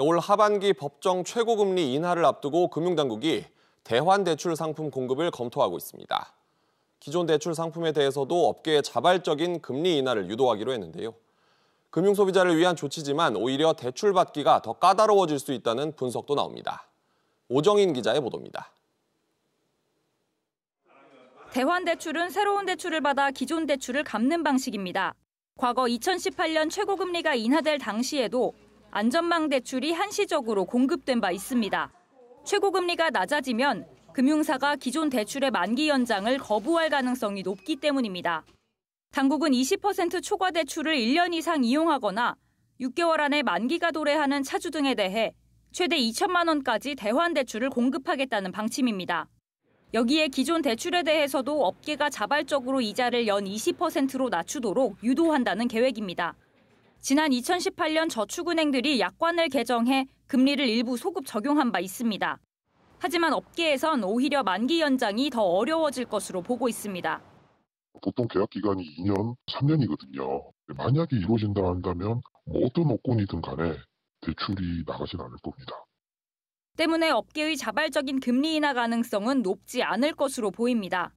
올 하반기 법정 최고금리 인하를 앞두고 금융당국이 대환 대출 상품 공급을 검토하고 있습니다. 기존 대출 상품에 대해서도 업계에 자발적인 금리 인하를 유도하기로 했는데요. 금융 소비자를 위한 조치지만 오히려 대출 받기가 더 까다로워질 수 있다는 분석도 나옵니다. 오정인 기자의 보도입니다. 대환 대출은 새로운 대출을 받아 기존 대출을 갚는 방식입니다. 과거 2018년 최고금리가 인하될 당시에도 안전망 대출이 한시적으로 공급된 바 있습니다. 최고금리가 낮아지면 금융사가 기존 대출의 만기 연장을 거부할 가능성이 높기 때문입니다. 당국은 20% 초과 대출을 1년 이상 이용하거나 6개월 안에 만기가 도래하는 차주 등에 대해 최대 2천만 원까지 대환 대출을 공급하겠다는 방침입니다. 여기에 기존 대출에 대해서도 업계가 자발적으로 이자를 연 20%로 낮추도록 유도한다는 계획입니다. 지난 2018년 저축은행들이 약관을 개정해 금리를 일부 소급 적용한 바 있습니다. 하지만 업계에선 오히려 만기 연장이 더 어려워질 것으로 보고 있습니다. 보통 계약 기간이 2년, 3년이거든요. 만약에 이루어진다 한다면 뭐 어떤 업권이든 간에 대출이 나가진 않을 겁니다. 때문에 업계의 자발적인 금리 인하 가능성은 높지 않을 것으로 보입니다.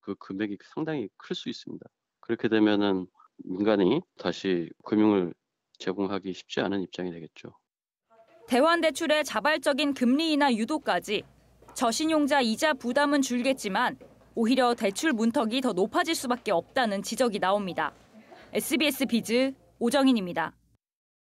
그 금액이 상당히 클 수 있습니다. 그렇게 되면은 민간이 다시 금융을 제공하기 쉽지 않은 입장이 되겠죠. 대환 대출의 자발적인 금리 인하 유도까지 저신용자 이자 부담은 줄겠지만 오히려 대출 문턱이 더 높아질 수밖에 없다는 지적이 나옵니다. SBS 비즈 오정인입니다.